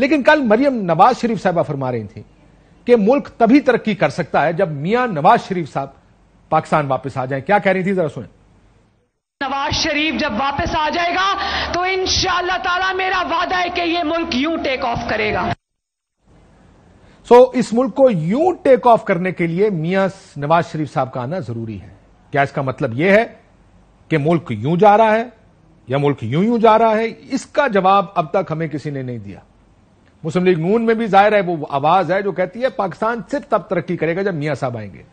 लेकिन कल मरियम नवाज शरीफ साहबा फरमा रही थी कि मुल्क तभी तरक्की कर सकता है जब मियां नवाज शरीफ साहब पाकिस्तान वापस आ जाए क्या कह रही थी जरा सुने नवाज शरीफ जब वापस आ जाएगा तो इन ताला मेरा वादा है कि ये मुल्क यूं टेक ऑफ करेगा सो so, इस मुल्क को यूं टेक ऑफ करने के लिए मियां नवाज शरीफ साहब का आना जरूरी है क्या इसका मतलब यह है कि मुल्क यूं जा रहा है या मुल्क यूं यूं जा रहा है इसका जवाब अब तक हमें किसी ने नहीं दिया मुस्लिम लीग नून में भी जाहिर है वो आवाज है जो कहती है पाकिस्तान सिर्फ तब तरक्की करेगा जब मियाँ साहब आएंगे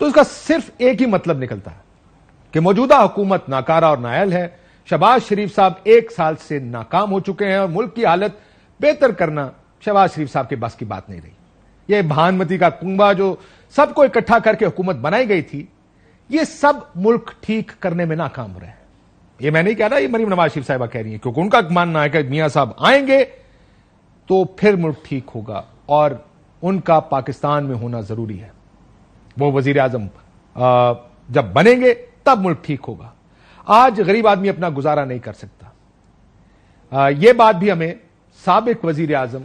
तो इसका सिर्फ एक ही मतलब निकलता है कि मौजूदा हुकूमत नाकारा और नायल है शहबाज शरीफ साहब एक साल से नाकाम हो चुके हैं और मुल्क की हालत बेहतर करना शहबाज शरीफ साहब के बस की बात नहीं रही यह भानमती का कुंबा जो सबको इकट्ठा करके हुकूमत बनाई गई थी ये सब मुल्क ठीक करने में नाकाम हो रहे हैं ये मैं नहीं कह रहा ये मरीम नवाज शरीफ साहिबा कह रही है क्योंकि उनका मानना है कि मियाँ साहब आएंगे तो फिर मुल्क ठीक होगा और उनका पाकिस्तान में होना जरूरी है वो वजीर आजम जब बनेंगे तब मुल्क ठीक होगा आज गरीब आदमी अपना गुजारा नहीं कर सकता आ, ये बात भी हमें सबक वजीर आजम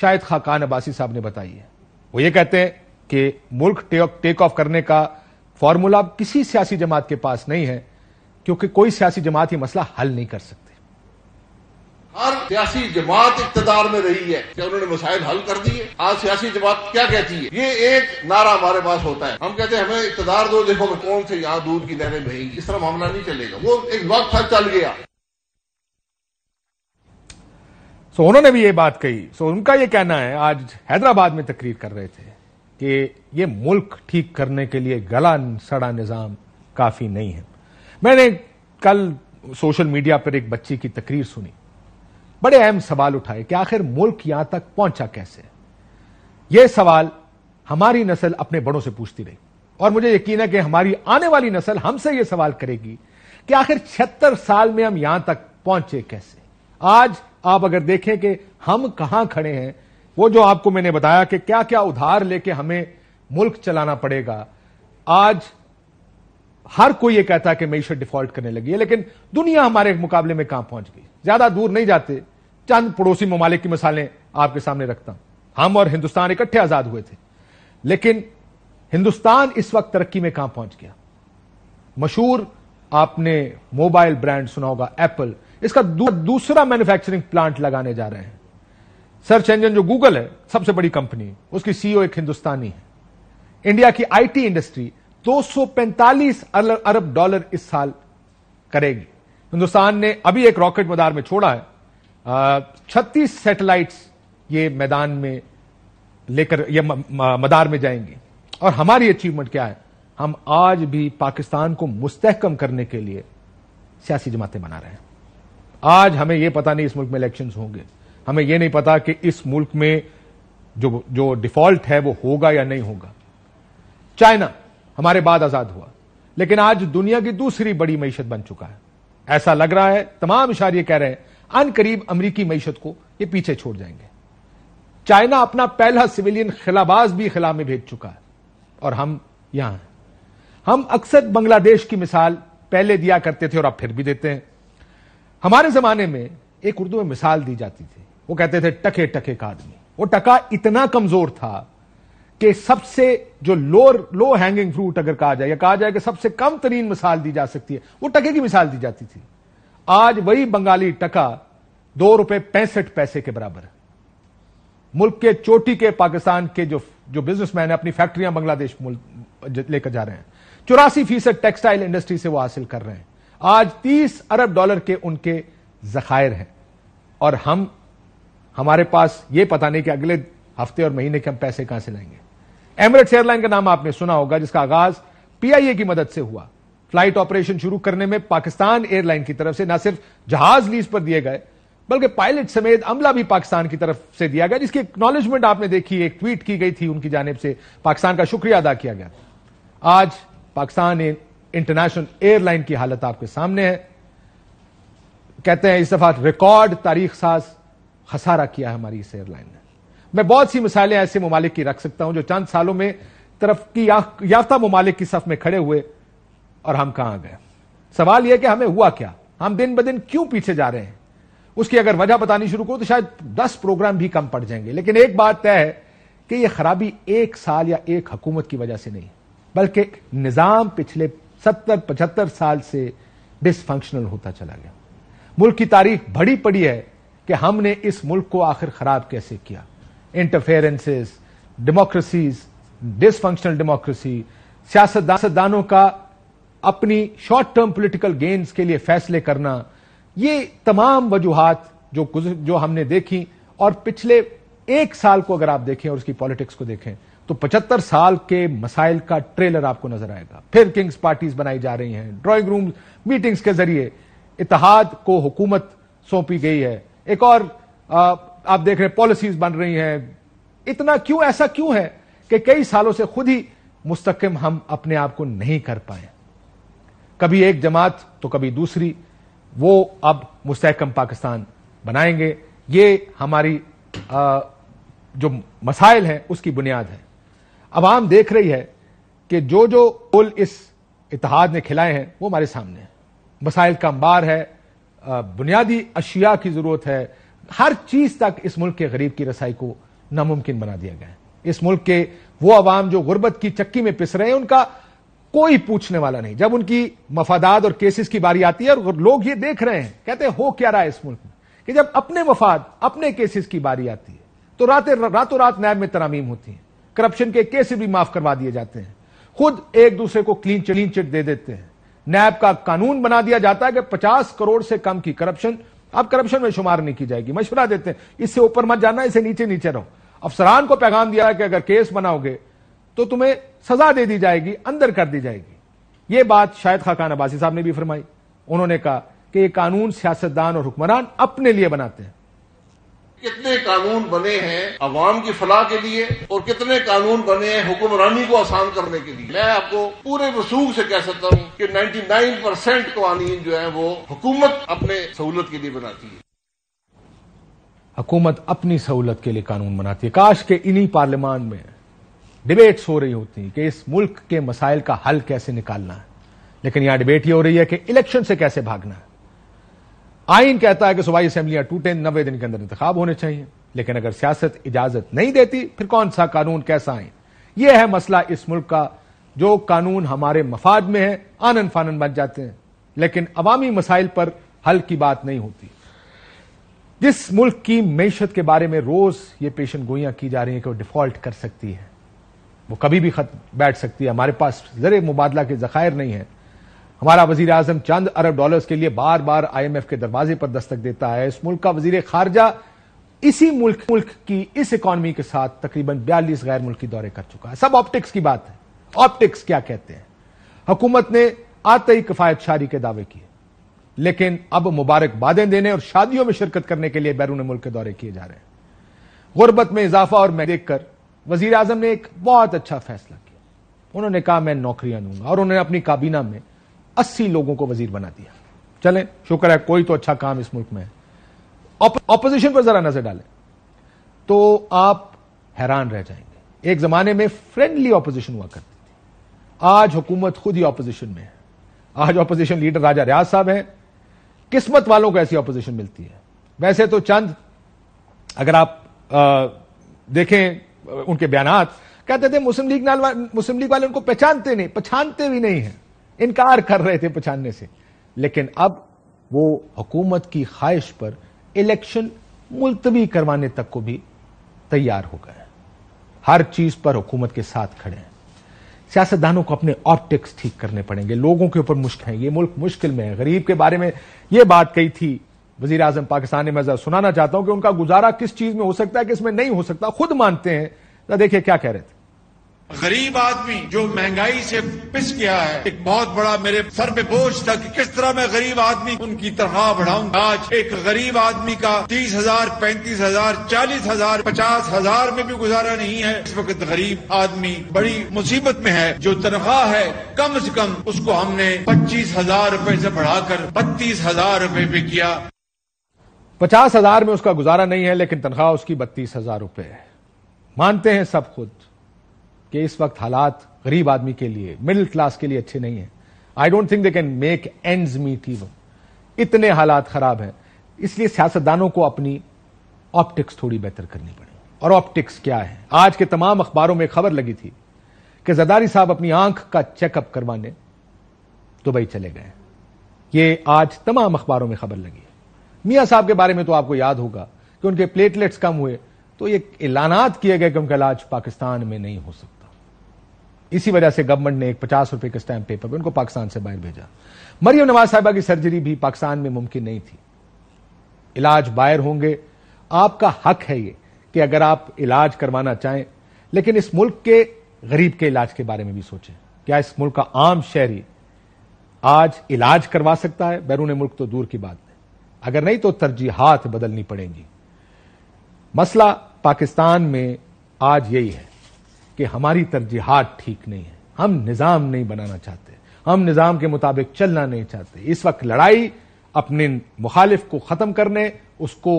शाहिद खाकान अब्बासी साहब ने बताई है वो ये कहते हैं कि मुल्क टेक ऑफ करने का फॉर्मूला किसी सियासी जमात के पास नहीं है क्योंकि कोई सियासी जमात यह मसला हल नहीं कर सकती सियासी जमात इकतदार में रही है क्या उन्होंने मसाइल हल कर दिए आज सियासी जमात क्या कहती है ये एक नारा हमारे पास होता है हम कहते हैं हमें इकतदार दो देखो कौन से यहाँ दूध की नहरें बहेंगी इस तरह मामला नहीं चलेगा वो एक वक्त था चल गया तो उन्होंने भी ये बात कही सो उनका ये कहना है आज हैदराबाद में तकरीर कर रहे थे कि ये मुल्क ठीक करने के लिए गला सड़ा निज़ाम काफ़ी नहीं है मैंने कल सोशल मीडिया पर एक बच्ची की तकरीर सुनी बड़े अहम सवाल उठाए कि आखिर मुल्क यहां तक पहुंचा कैसे यह सवाल हमारी नस्ल अपने बड़ों से पूछती रही और मुझे यकीन है कि हमारी आने वाली नस्ल हमसे यह सवाल करेगी कि आखिर छिहत्तर साल में हम यहां तक पहुंचे कैसे आज आप अगर देखें कि हम कहां खड़े हैं वो जो आपको मैंने बताया कि क्या क्या उधार लेके हमें मुल्क चलाना पड़ेगा आज हर कोई ये कहता है कि मीशत डिफॉल्ट करने लगी है लेकिन दुनिया हमारे मुकाबले में कहां पहुंच गई ज्यादा दूर नहीं जाते चंद पड़ोसी ममालिक की मिसालें आपके सामने रखता हूं हम और हिंदुस्तान इकट्ठे आजाद हुए थे लेकिन हिंदुस्तान इस वक्त तरक्की में कहां पहुंच गया मशहूर आपने मोबाइल ब्रांड सुना होगा एप्पल इसका दू, दूसरा मैन्युफैक्चरिंग प्लांट लगाने जा रहे हैं सर्च इंजन जो गूगल है सबसे बड़ी कंपनी उसकी सीईओ e एक हिंदुस्तानी है इंडिया की आईटी इंडस्ट्री 245 अरब डॉलर इस साल करेगी हिंदुस्तान ने अभी एक रॉकेट मदार में छोड़ा है छत्तीस सैटेलाइट्स ये मैदान में लेकर यह मदार में जाएंगे और हमारी अचीवमेंट क्या है हम आज भी पाकिस्तान को मुस्तहकम करने के लिए सियासी जमातें बना रहे हैं आज हमें यह पता नहीं इस मुल्क में इलेक्शंस होंगे हमें यह नहीं पता कि इस मुल्क में जो जो डिफॉल्ट है वो होगा या नहीं होगा चाइना हमारे बाद आजाद हुआ लेकिन आज दुनिया की दूसरी बड़ी मीशत बन चुका है ऐसा लग रहा है तमाम इशारे कह रहे हैं अन करीब अमरीकी मीशत को ये पीछे छोड़ जाएंगे चाइना अपना पहला सिविलियन खिलाबाज भी खिला में भेज चुका है और हम यहां हैं हम अक्सर बांग्लादेश की मिसाल पहले दिया करते थे और अब फिर भी देते हैं हमारे जमाने में एक उर्दू में मिसाल दी जाती थी वो कहते थे टके टके का आदमी वो टका इतना कमजोर था कि सबसे जो लोअर लो हैंगिंग फ्रूट अगर कहा जाए या कहा जाए कि सबसे कम तरीन मिसाल दी जा सकती है वो टके की मिसाल दी जाती थी आज वही बंगाली टका दो रुपए पैंसठ पैसे के बराबर मुल्क के चोटी के पाकिस्तान के जो जो बिजनेसमैन है अपनी फैक्ट्रियां बांग्लादेश लेकर जा रहे हैं चौरासी फीसद टेक्सटाइल इंडस्ट्री से वो हासिल कर रहे हैं आज तीस अरब डॉलर के उनके जखायर हैं और हम हमारे पास ये पता नहीं कि अगले हफ्ते और महीने के हम पैसे कहां से लाएंगे एमरेट्स एयरलाइन का नाम आपने सुना होगा जिसका आगाज पीआईए की मदद से हुआ फ्लाइट ऑपरेशन शुरू करने में पाकिस्तान एयरलाइन की तरफ से न सिर्फ जहाज लीज पर दिए गए बल्कि पायलट समेत अमला भी पाकिस्तान की तरफ से दिया गया जिसकी एक्नॉलेजमेंट आपने देखी एक ट्वीट की गई थी उनकी जानब से पाकिस्तान का शुक्रिया अदा किया गया आज पाकिस्तान इंटरनेशनल एयरलाइन की हालत आपके सामने है कहते हैं इस दफा रिकॉर्ड तारीख साज खसारा किया हमारी इस एयरलाइन ने मैं बहुत सी मिसालें ऐसे ममालिक की रख सकता हूं जो चंद सालों में तरफ की याफ्ता ममालिक की सफ में खड़े हुए और हम कहां गए सवाल यह कि हमें हुआ क्या हम दिन ब दिन क्यों पीछे जा रहे हैं उसकी अगर वजह बतानी शुरू करूं तो शायद दस प्रोग्राम भी कम पड़ जाएंगे लेकिन एक बात तय है कि यह खराबी एक साल या एक हुकूमत की वजह से नहीं बल्कि निज़ाम पिछले सत्तर पचहत्तर साल से डिसफंक्शनल होता चला गया मुल्क की तारीख बड़ी पड़ी है कि हमने इस मुल्क को आखिर खराब कैसे किया इंटरफेरेंसेस डेमोक्रेसीज डिसफंक्शनल डेमोक्रेसी सियासतदानों का अपनी शॉर्ट टर्म पॉलिटिकल गेन्स के लिए फैसले करना ये तमाम वजूहत जो जो हमने देखी और पिछले एक साल को अगर आप देखें और उसकी पॉलिटिक्स को देखें तो 75 साल के मसाइल का ट्रेलर आपको नजर आएगा फिर किंग्स पार्टीज बनाई जा रही हैं ड्राइंग रूम मीटिंग्स के जरिए इतिहाद को हुकूमत सौंपी गई है एक और आप देख रहे हैं पॉलिसीज बन रही हैं इतना क्यों ऐसा क्यों है कि कई सालों से खुद ही मुस्तकम हम अपने आप को नहीं कर पाए कभी एक जमात तो कभी दूसरी वो अब मुस्तकम पाकिस्तान बनाएंगे ये हमारी आ, जो मसाइल हैं उसकी बुनियाद है आम देख रही है कि जो जो पुल इस इतिहाद ने खिलाए हैं वो हमारे सामने है मसाइल का अंबार है बुनियादी अशिया की ज़रूरत है हर चीज तक इस मुल्क के गरीब की रसाई को नामुमकिन बना दिया गया है इस मुल्क के वो अवाम जो गुर्बत की चक्की में पिस रहे हैं उनका कोई पूछने वाला नहीं जब उनकी मफादात और केसेस की बारी आती है और लोग ये देख रहे हैं कहते हैं हो क्या रहा है इस मुल्क में कि जब अपने मफाद अपने केसेस की बारी आती है तो रातें रातों रात नैब में तरामीम होती है करप्शन के केस भी माफ करवा दिए जाते हैं खुद एक दूसरे को क्लीन क्लीन चिट दे देते हैं नैब का कानून बना दिया जाता है कि पचास करोड़ से कम की करप्शन अब करप्शन में शुमार नहीं की जाएगी मशवरा देते हैं इससे ऊपर मत जाना इसे नीचे नीचे रहो अफसरान को पैगाम दिया कि अगर केस बनाओगे तो तुम्हें सजा दे दी जाएगी अंदर कर दी जाएगी ये बात शायद खाकान अब्बासी साहब ने भी फरमाई उन्होंने कहा कि यह कानून सियासतदान और हुक्मरान अपने लिए बनाते हैं कितने कानून बने हैं अवाम की फलाह के लिए और कितने कानून बने हैं हुक्मरानी को आसान करने के लिए मैं आपको पूरे वसूख से कह सकता हूँ कि 99 परसेंट कानून जो है वो हुकूमत अपने सहूलत के लिए बनाती है हुकूमत अपनी सहूलत के लिए कानून बनाती है काश के इन्हीं पार्लियामान में डिबेट्स हो रही होती कि इस मुल्क के मसाइल का हल कैसे निकालना है लेकिन यहां डिबेट ये हो रही है कि इलेक्शन से कैसे भागना है आइन कहता है कि सुबाई असेंबलियां टूटे नब्बे दिन के अंदर इंतखा होने चाहिए लेकिन अगर सियासत इजाजत नहीं देती फिर कौन सा कानून कैसा आइन यह है मसला इस मुल्क का जो कानून हमारे मफाद में है आनन फानन बन जाते हैं लेकिन अवामी मसाइल पर हल की बात नहीं होती जिस मुल्क की मीशत के बारे में रोज ये पेशन गोइयां की जा रही हैं कि वो डिफॉल्ट कर सकती है वो कभी भी खत बैठ सकती है हमारे पास जर मुबादला के जखायर नहीं है हमारा वजीर आजम चंद अरब डॉलर्स के लिए बार बार आईएमएफ के दरवाजे पर दस्तक देता है इस मुल्क का वजीर खारजा इसी मुल्क मुल्क की इस इकोनॉमी के साथ तकरीबन बयालीस गैर मुल्की दौरे कर चुका है सब ऑप्टिक्स की बात है ऑप्टिक्स क्या कहते हैं हुकूमत ने आते ही किफायत शारी के दावे किए लेकिन अब मुबारकबादें देने और शादियों में शिरकत करने के लिए बैरून मुल्क के दौरे किए जा रहे हैं गुर्बत में इजाफा और मैं देखकर वजीर आजम ने एक बहुत अच्छा फैसला किया उन्होंने कहा मैं नौकरियां दूंगा और उन्होंने अपनी काबीना में अस्सी लोगों को वजीर बना दिया चले शुक्र है कोई तो अच्छा काम इस मुल्क में ऑपोजिशन पर जरा नजर डालें तो आप हैरान रह जाएंगे एक जमाने में फ्रेंडली ऑपोजिशन हुआ करती थी आज हुकूमत खुद ही ऑपोजिशन में है आज ऑपोजिशन लीडर राजा रियाज साहब हैं किस्मत वालों को ऐसी ऑपोजिशन मिलती है वैसे तो चंद अगर आप आ, देखें उनके बयान कहते थे मुस्लिम लीग मुस्लिम लीग वाले उनको पहचानते नहीं पहचानते भी नहीं है इनकार कर रहे थे पहचानने से लेकिन अब वो हुकूमत की ख्वाहिश पर इलेक्शन मुलतवी करवाने तक को भी तैयार हो गए हर चीज पर हुकूमत के साथ खड़े हैं सियासतदानों को अपने ऑप्टिक्स ठीक करने पड़ेंगे लोगों के ऊपर मुश्किल है ये मुल्क मुश्किल में है गरीब के बारे में ये बात कही थी वजीर आजम पाकिस्तान ने मैं जरा सुनाना चाहता हूं कि उनका गुजारा किस चीज में हो सकता है किस में नहीं हो सकता खुद मानते हैं देखिए क्या कह रहे थे गरीब आदमी जो महंगाई से पिस गया है एक बहुत बड़ा मेरे सर पे बोझ था कि किस तरह मैं गरीब आदमी उनकी तनख्वाह बढ़ाऊं आज एक गरीब आदमी का तीस हजार पैंतीस हजार चालीस हजार पचास हजार में भी गुजारा नहीं है इस वक्त गरीब आदमी बड़ी मुसीबत में है जो तनख्वाह है कम से कम उसको हमने पच्चीस हजार रूपये से बढ़ाकर बत्तीस हजार रूपये पे किया पचास हजार में उसका गुजारा नहीं है लेकिन तनख्वाह उसकी बत्तीस हजार रूपये है मानते हैं सब खुद कि इस वक्त हालात गरीब आदमी के लिए मिडिल क्लास के लिए अच्छे नहीं है I don't think they can make and meet even इतने हालात खराब हैं इसलिए सियासतदानों को अपनी ऑप्टिक्स थोड़ी बेहतर करनी पड़ेगी और ऑप्टिक्स क्या है आज के तमाम अखबारों में खबर लगी थी कि जदारी साहब अपनी आंख का चेकअप करवाने दुबई चले गए ये आज तमाम अखबारों में खबर लगी मियाँ साहब के बारे में तो आपको याद होगा कि उनके प्लेटलेट्स कम हुए तो ये ऐलानात किए गए कि उनका इलाज पाकिस्तान में नहीं हो सकता इसी वजह से गवर्नमेंट ने एक पचास रुपए के स्टैंप पेपर पर उनको पाकिस्तान से बाहर भेजा मरियम नवाज साहबा की सर्जरी भी पाकिस्तान में मुमकिन नहीं थी इलाज बाहर होंगे आपका हक है ये कि अगर आप इलाज करवाना चाहें लेकिन इस मुल्क के गरीब के इलाज के बारे में भी सोचें क्या इस मुल्क का आम शहरी आज इलाज करवा सकता है बैरून मुल्क तो दूर की बात है अगर नहीं तो तरजीहत बदलनी पड़ेंगी मसला पाकिस्तान में आज यही है कि हमारी तरजीहत ठीक नहीं है हम निज़ाम नहीं बनाना चाहते हम निज़ाम के मुताबिक चलना नहीं चाहते इस वक्त लड़ाई अपने मुखालिफ को ख़त्म करने उसको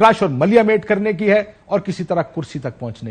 क्रश और मलियामेट करने की है और किसी तरह कुर्सी तक पहुंचने की